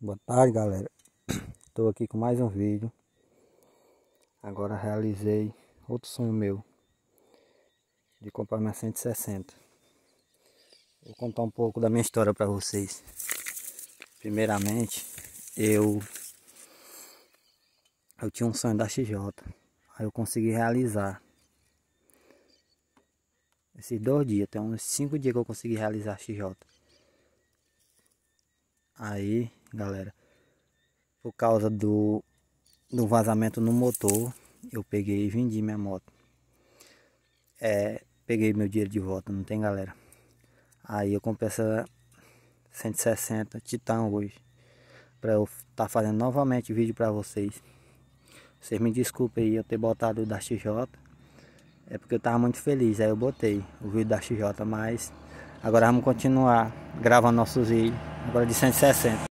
Boa tarde galera Estou aqui com mais um vídeo Agora realizei outro sonho meu De comprar minha 160 Vou contar um pouco da minha história para vocês Primeiramente eu Eu tinha um sonho da XJ Aí eu consegui realizar esses dois dias, tem uns cinco dias que eu consegui realizar a XJ. Aí galera. Por causa do, do vazamento no motor, eu peguei e vendi minha moto. É, peguei meu dinheiro de volta, não tem galera. Aí eu comprei essa 160 Titan hoje. Pra eu estar tá fazendo novamente vídeo pra vocês. Vocês me desculpem aí eu ter botado o da XJ. É porque eu tava muito feliz, aí eu botei o vídeo da XJ, mas agora vamos continuar gravando nossos vídeos, agora de 160.